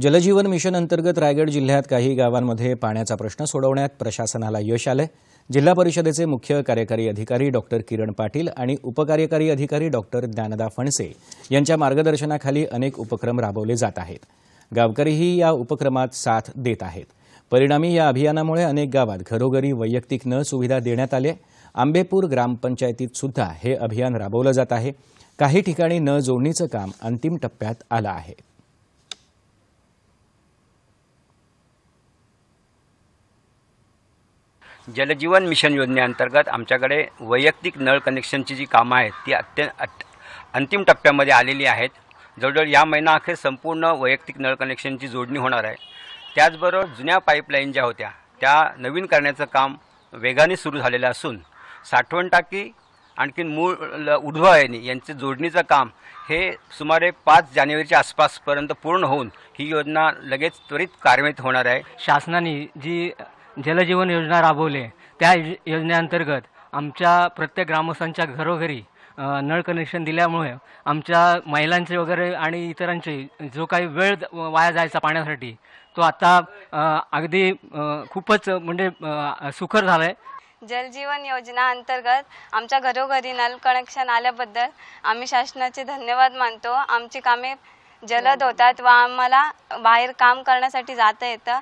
जलजीवन mission अंतर्गत रायगड जिल्ह्यात काही गावांमध्ये पाण्याचा प्रश्न सोडवण्यात प्रशासनाला यश आलं जिल्हा परिषदेचे मुख्य कार्यकारी अधिकारी डॉक्टर किरण पाटील आणि उपकार्यकारी अधिकारी डॉक्टर ज्ञानदा फणसे यांच्या मार्गदर्शनाखाली अनेक उपक्रम राबवले जात आहेत गावकरीही या उपक्रमात साथ देत आहेत परिणामी या अभियानामुळे अनेक गावात घरोघरी वैयक्तिक न सुविधा देण्यात आल्या आंबेपूर ग्रामपंचायतीत सुद्धा हे अभियान राबवलं जात आहे काही ठिकाणी न जोडणीचं काम अंतिम टप्प्यात आलं आहे जलजीवन मिशन योजनेअंतर्गत आमच्याकडे वैयक्तिक नळ कनेक्शनची जी कामं आहेत ती अत्यंत अंतिम टप्प्यामध्ये आलेली आहेत जवळजवळ या महिना अखेर संपूर्ण वैयक्तिक नळ कनेक्शनची जोडणी होणार आहे त्याचबरोबर जुन्या पाईपलाईन ज्या होत्या त्या नवीन करण्याचं काम वेगाने सुरू झालेलं असून साठवण टाकी आणखीन मूळ उडवायनी यांचे जोडणीचं काम हे सुमारे पाच जानेवारीच्या आसपासपर्यंत पूर्ण होऊन ही योजना लगेच त्वरित कार्यान्वित होणार आहे शासनाने जी जलजीवन योजना राबवले त्या योजनेअंतर्गत आमच्या प्रत्येक ग्रामस्थांच्या घरोघरी नळ कनेक्शन दिल्यामुळे आमच्या महिलांचे वगैरे आणि इतरांचे जो काही वेळ वाया जायचा पाण्यासाठी तो आता अगदी खूपच म्हणजे सुखर झाला आहे जलजीवन योजना अंतर्गत आमच्या घरोघरी नल कनेक्शन आल्याबद्दल आम्ही शासनाचे धन्यवाद मानतो आमची कामे जलद होतात व आम्हाला बाहेर काम करण्यासाठी जाता येतं